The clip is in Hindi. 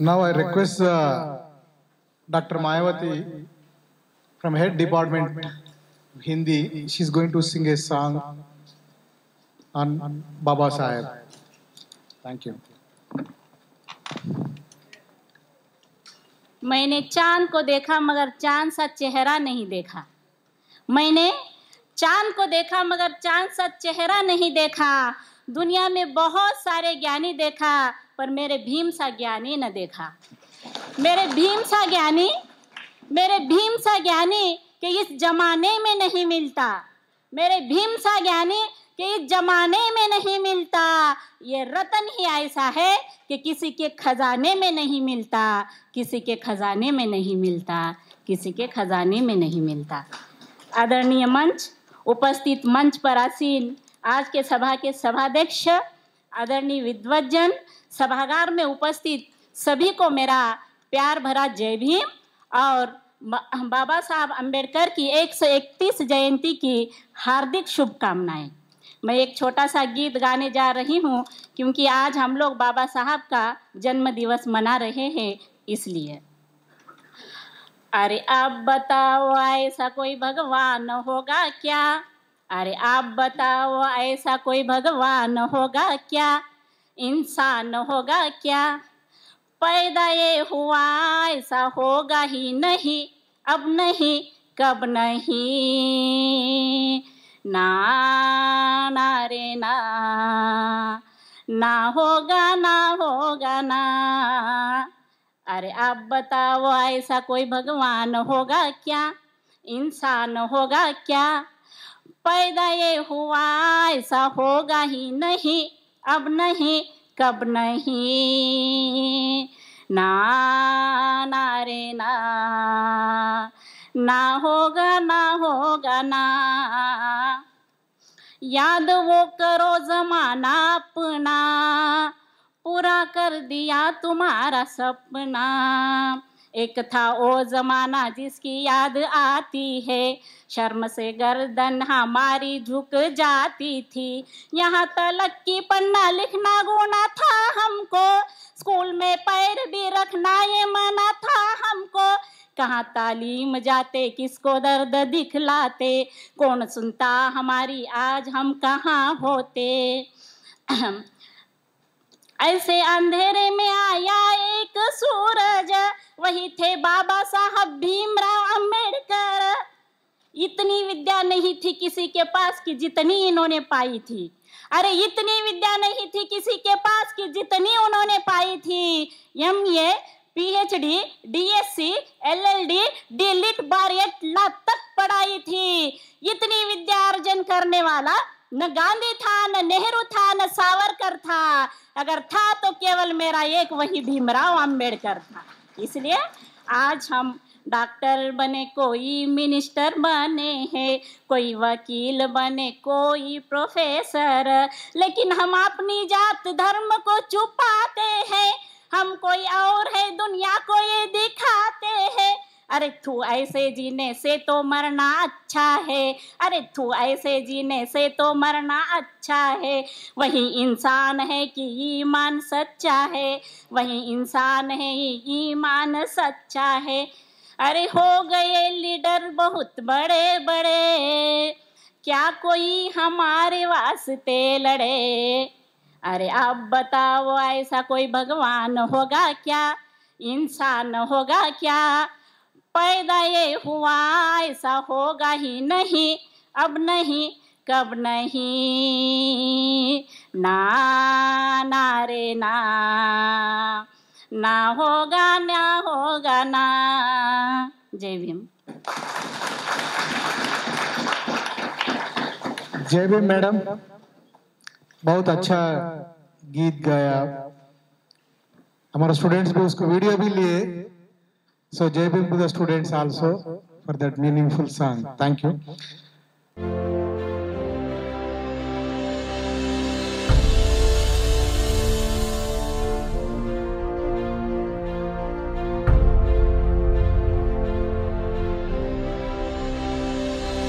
now I request uh, Dr. Mayawati from Head Department Hindi. She's going to sing a song on Baba Sahib. Thank you. मैंने चांद को देखा मगर चांद सा चेहरा नहीं देखा मैंने चांद को देखा मगर चांद सा चेहरा नहीं देखा दुनिया में बहुत सारे ज्ञानी देखा पर मेरे भीम सा ज्ञानी न देखा मेरे भीम सा ज्ञानी मेरे भीम सा ज्ञानी के इस जमाने में नहीं मिलता मेरे भीम सा ज्ञानी के इस जमाने में नहीं मिलता ये रतन ही ऐसा है कि किसी के खजाने में नहीं मिलता किसी के खजाने में नहीं मिलता किसी के खजाने में नहीं मिलता आदरणीय मंच उपस्थित मंच पर आसीन आज के सभा के सभाध्यक्ष आदरणीय विद्वजन सभागार में उपस्थित सभी को मेरा प्यार भरा जय भीम और बाबा साहब अंबेडकर की 131 जयंती की हार्दिक शुभकामनाएं मैं एक छोटा सा गीत गाने जा रही हूँ क्योंकि आज हम लोग बाबा साहब का जन्म दिवस मना रहे हैं इसलिए अरे आप बताओ ऐसा कोई भगवान होगा क्या अरे आप बताओ ऐसा कोई भगवान होगा क्या इंसान होगा क्या पैदा ये हुआ ऐसा होगा ही नहीं अब नहीं कब नहीं ना ना रे ना ना होगा ना होगा ना अरे आप बताओ ऐसा कोई भगवान होगा क्या इंसान होगा क्या पैदा ये हुआ ऐसा होगा ही नहीं अब नहीं कब नहीं ना ना रे ना ना होगा ना होगा ना याद वो करो जमाना अपना पूरा कर दिया तुम्हारा सपना एक था ओ जमाना जिसकी याद आती है शर्म से गर्दन हमारी झुक जाती थी यहाँ तलक की पन्ना लिखना गुना था हमको स्कूल में पैर भी रखना ये मना था हमको कहाँ तालीम जाते किसको दर्द दिखलाते कौन सुनता हमारी आज हम कहाँ होते ऐसे अंधेरे में आया एक सूरज वही थे बाबा साहब भीमराव अम्बेडकर इतनी विद्या नहीं थी किसी के पास की जितनी इन्होंने पाई थी अरे इतनी विद्या नहीं थी किसी के पास की जितनी उन्होंने पाई थी M A L D D Litt बार तक पढ़ाई थी इतनी विद्या अर्जन करने वाला न गांधी था न नेहरू था न सावरकर था अगर था तो केवल मेरा एक वही भीमराव अंबेडकर था इसलिए आज हम डॉक्टर बने कोई मिनिस्टर बने हैं कोई वकील बने कोई प्रोफेसर लेकिन हम अपनी जात धर्म को छुपाते हैं हम कोई और है दुनिया को ये दिखाते हैं अरे थू ऐसे जीने से तो मरना अच्छा है अरे थू ऐसे जीने से तो मरना अच्छा है वही इंसान है कि ईमान सच्चा है वही इंसान है ईमान सच्चा है अरे हो गए लीडर बहुत बड़े बड़े क्या कोई हमारे वास्ते लड़े अरे आप बताओ ऐसा कोई भगवान होगा क्या इंसान होगा क्या पैदा ये हुआ ऐसा होगा ही नहीं अब नहीं कब नहीं ना ना रे ना ना होगा ना होगा ना जय भीम जय भीम मैडम बहुत अच्छा, अच्छा गीत गाया हमारे स्टूडेंट्स भी उसको वीडियो भी लिए So, Jai to the students also for that meaningful song. Thank you.